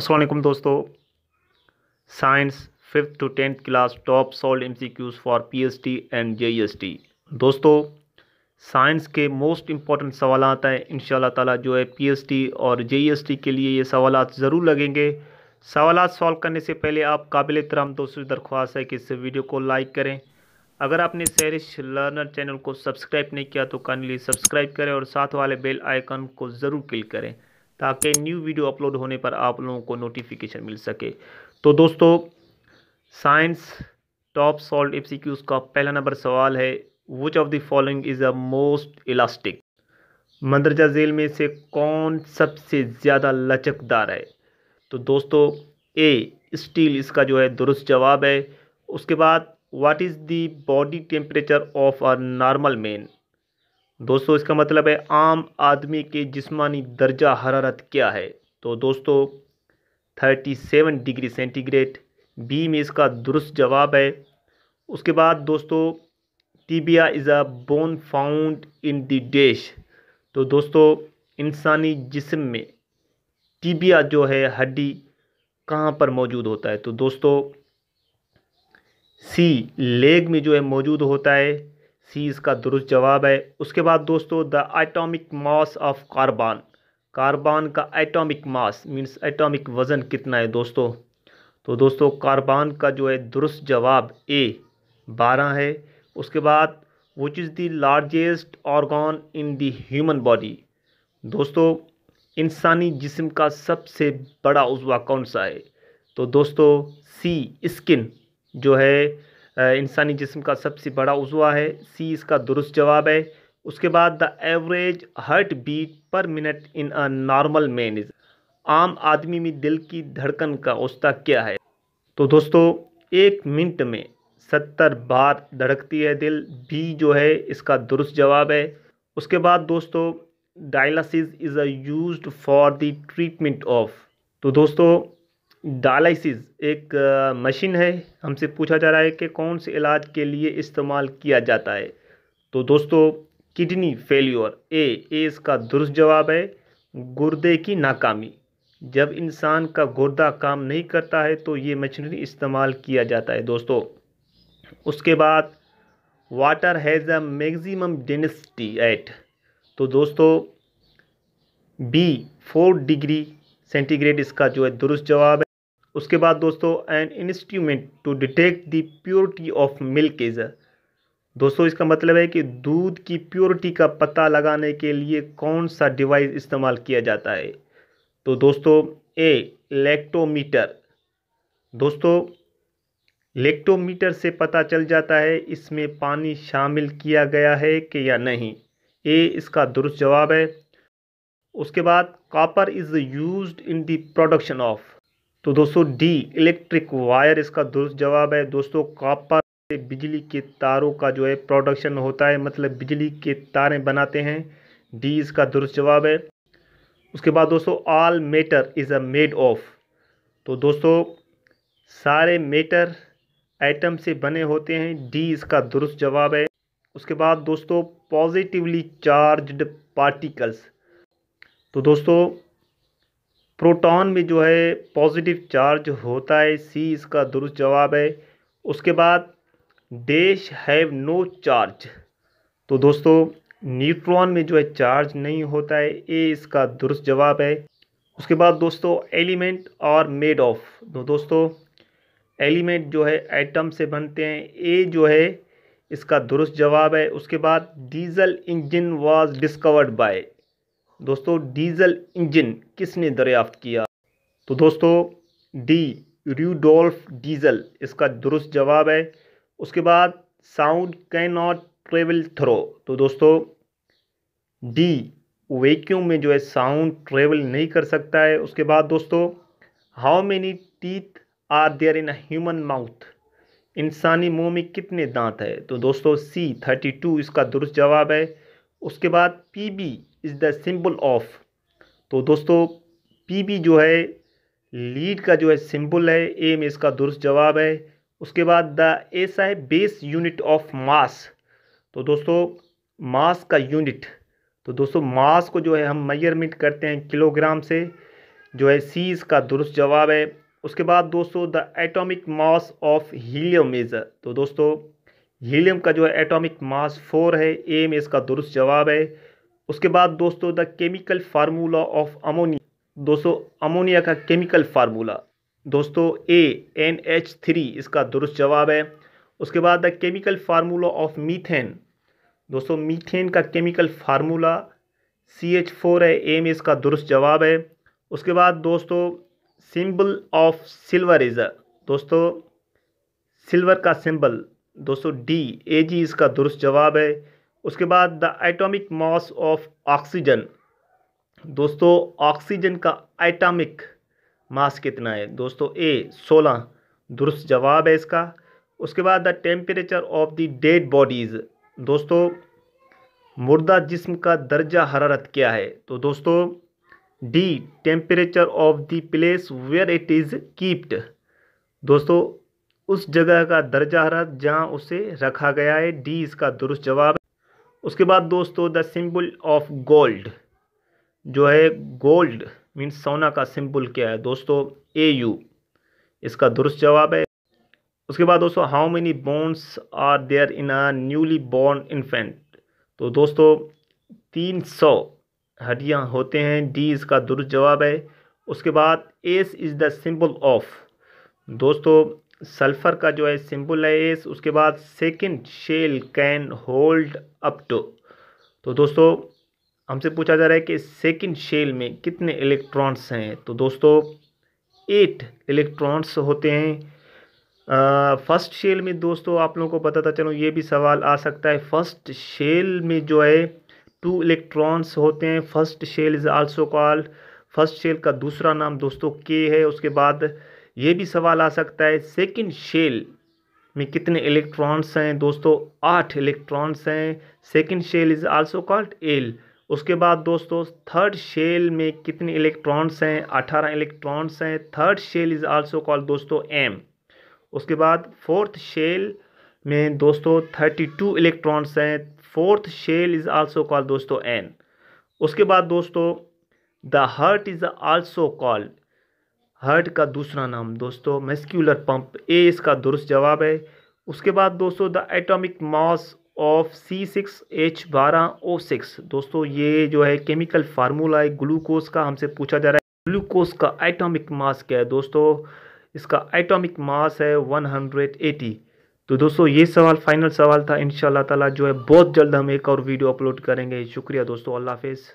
असलम दोस्तों science fifth to tenth class top solved MCQs for PST and JEST दोस्तों science के most important सवाल आता है इन ताला जो है पीएसटी और जेईएसटी के लिए ये सवाल ज़रूर लगेंगे सवाल सॉल्व करने से पहले आप काबिल तराम दोस्तों की दरख्वास्त है कि इस वीडियो को लाइक करें अगर आपने सैरिश लर्नर चैनल को सब्सक्राइब नहीं किया तो कानली सब्सक्राइब करें और साथ वाले बेल आइकन को ज़रूर क्लिक करें ताकि न्यू वीडियो अपलोड होने पर आप लोगों को नोटिफिकेशन मिल सके तो दोस्तों science top solved F C Qs का पहला नंबर सवाल है which of the following is a most elastic मंदरजा जेल में से कौन सबसे ज़्यादा लचकदार है तो दोस्तों ए स्टील इसका जो है दुरुस्त जवाब है उसके बाद what is the body temperature of a normal man दोस्तों इसका मतलब है आम आदमी के जिस्मानी दर्जा हरारत क्या है तो दोस्तों 37 डिग्री सेंटीग्रेड बी में इसका दुरुस्त जवाब है उसके बाद दोस्तों tibia is a bone found in the dish तो दोस्तों इंसानी जिस्म में टीबिया जो है हड्डी कहाँ पर मौजूद होता है तो दोस्तों सी लेग में जो है मौजूद होता है सी इसका दुरुस्त जवाब है उसके बाद दोस्तों the atomic mass of carbon carbon का एटॉमिक मास मींस एटॉमिक वज़न कितना है दोस्तों तो दोस्तों कार्बन का जो है दुरुस्त जवाब ए बारह है उसके बाद which is the largest organ in the human body दोस्तों इंसानी जिस्म का सबसे बड़ा उजवा कौन सा है तो दोस्तों सी स्किन जो है इंसानी जिसम का सबसे बड़ा उजवा है सी इसका दुरुस्त जवाब है उसके बाद the average heart beat per minute in a normal man is आम आदमी में दिल की धड़कन का औसता क्या है तो दोस्तों एक मिनट में सत्तर बार धड़कती है दिल बी जो है इसका दुरुस्त जवाब है उसके बाद दोस्तों dialysis is a used for the treatment of तो दोस्तों डायलिसिस एक मशीन है हमसे पूछा जा रहा है कि कौन से इलाज के लिए इस्तेमाल किया जाता है तो दोस्तों किडनी फेल्योर ए ए इसका दुरुस्त जवाब है गुर्दे की नाकामी जब इंसान का गुर्दा काम नहीं करता है तो ये मशीनरी इस्तेमाल किया जाता है दोस्तों उसके बाद water has a maximum density at तो दोस्तों बी फोर डिग्री सेंटीग्रेड इसका जो है दुरुस्त जवाब है उसके बाद दोस्तों an instrument to detect the purity of milk is दोस्तों इसका मतलब है कि दूध की प्योरिटी का पता लगाने के लिए कौन सा डिवाइस इस्तेमाल किया जाता है तो दोस्तों ए लेक्टोमीटर दोस्तों लेक्टोमीटर से पता चल जाता है इसमें पानी शामिल किया गया है कि या नहीं ए इसका दुरुस्त जवाब है उसके बाद copper is used in the production of तो दोस्तों डी इलेक्ट्रिक वायर इसका दुरुस्त जवाब है दोस्तों कापर से बिजली के तारों का जो है प्रोडक्शन होता है मतलब बिजली के तारें बनाते हैं डी इसका दुरुस्त जवाब है उसके बाद दोस्तों all matter is a made of तो दोस्तों सारे मेटर आइटम से बने होते हैं डी इसका दुरुस्त जवाब है उसके बाद दोस्तों पॉजिटिवली चार्ज्ड पार्टिकल्स तो दोस्तों प्रोटॉन में जो है पॉजिटिव चार्ज होता है सी इसका दुरुस्त जवाब है उसके बाद डेश हैव नो चार्ज तो दोस्तों न्यूट्रॉन में जो है चार्ज नहीं होता है ए इसका दुरुस्त जवाब है उसके बाद दोस्तों एलिमेंट और मेड ऑफ तो दोस्तों एलिमेंट जो है एटम से बनते हैं ए जो है इसका दुरुस्त जवाब है उसके बाद diesel engine was discovered by दोस्तों डीजल इंजन किसने दरियाफ्त किया तो दोस्तों डी रूडोल्फ डीजल इसका दुरुस्त जवाब है उसके बाद sound can not travel through तो दोस्तों डी वैक्यूम में जो है साउंड ट्रेवल नहीं कर सकता है उसके बाद दोस्तों how many teeth are there in human mouth इंसानी मुंह में कितने दांत है तो दोस्तों सी थर्टी टू इसका दुरुस्त जवाब है उसके बाद P B is the symbol of तो दोस्तों पी बी जो है लीड का जो है सिंबल है ए में इसका दुरुस्त जवाब है उसके बाद द एस है बेस यूनिट ऑफ मास तो दोस्तों मास का यूनिट तो दोस्तों मास को जो है हम मेजरमेंट करते हैं किलोग्राम से जो है सी इसका दुरुस्त जवाब है उसके बाद दोस्तों the atomic mass of helium is तो दोस्तों हीलियम का जो है एटॉमिक मास फोर है ए में इसका दुरुस्त जवाब है उसके बाद दोस्तों the chemical formula of ammonia दोस्तों अमोनिया का केमिकल फार्मूला दोस्तों ए एन एच थ्री इसका दुरुस्त जवाब है उसके बाद the chemical formula of methane दोस्तों मीथेन का chemical formula C H four है एम इसका दुरुस्त जवाब है उसके बाद दोस्तों सिंबल ऑफ सिल्वर इज दोस्तों सिल्वर का सिंबल दोस्तों डी ए जी इसका दुरुस्त जवाब है उसके बाद the atomic mass of oxygen दोस्तों ऑक्सीजन का एटॉमिक मास कितना है दोस्तों ए सोलह दुरुस्त जवाब है इसका उसके बाद the temperature of the dead bodies दोस्तों मुर्दा जिस्म का दर्जा हरारत क्या है तो दोस्तों the temperature of the place where it is kept दोस्तों उस जगह का दर्जा हरारत जहाँ उसे रखा गया है डी इसका दुरुस्त जवाब उसके बाद दोस्तों द सिंबल ऑफ गोल्ड जो है गोल्ड मीन्स सोना का सिंबल क्या है दोस्तों ए यू इसका दुरुस्त जवाब है उसके बाद दोस्तों how many bones are there in a newly born infant तो दोस्तों तीन सौ हड्डियाँ होते हैं डी इसका दुरुस्त जवाब है उसके बाद S is the symbol of दोस्तों सल्फ़र का जो है सिंपल है एस उसके बाद second shell can hold up to तो दोस्तों हमसे पूछा जा रहा है कि सेकंड शेल में कितने इलेक्ट्रॉन्स हैं तो दोस्तों एट इलेक्ट्रॉन्स होते हैं फर्स्ट शेल में दोस्तों आप लोगों को पता था चलो ये भी सवाल आ सकता है फर्स्ट शेल में जो है टू इलेक्ट्रॉन्स होते हैं first shell is also called first shell का दूसरा नाम दोस्तों के है उसके बाद ये भी सवाल आ सकता है सेकंड शेल में कितने इलेक्ट्रॉन्स हैं दोस्तों आठ इलेक्ट्रॉन्स हैं second shell is also called L उसके बाद दोस्तों थर्ड शेल में कितने इलेक्ट्रॉन्स हैं अठारह इलेक्ट्रॉन्स हैं third shell is also called दोस्तों एम उसके बाद फोर्थ शेल में दोस्तों थर्टी टू इलेक्ट्रॉन्स हैं fourth shell is also called दोस्तों एन उसके बाद दोस्तों the heart is also called heart का दूसरा नाम दोस्तों मेस्क्यूलर पंप ए इसका दुरुस्त जवाब है उसके बाद दोस्तों the atomic mass of C six H बारह ओ सिक्स दोस्तों ये जो है केमिकल फार्मूला है ग्लूकोज का हमसे पूछा जा रहा है ग्लूकोज का एटॉमिक मास क्या है दोस्तों इसका एटॉमिक मास है वन हंड्रेड एटी तो दोस्तों ये सवाल फाइनल सवाल था इन ताला जो है बहुत जल्द हम एक और वीडियो अपलोड करेंगे शुक्रिया दोस्तों अल्लाह हाफिज़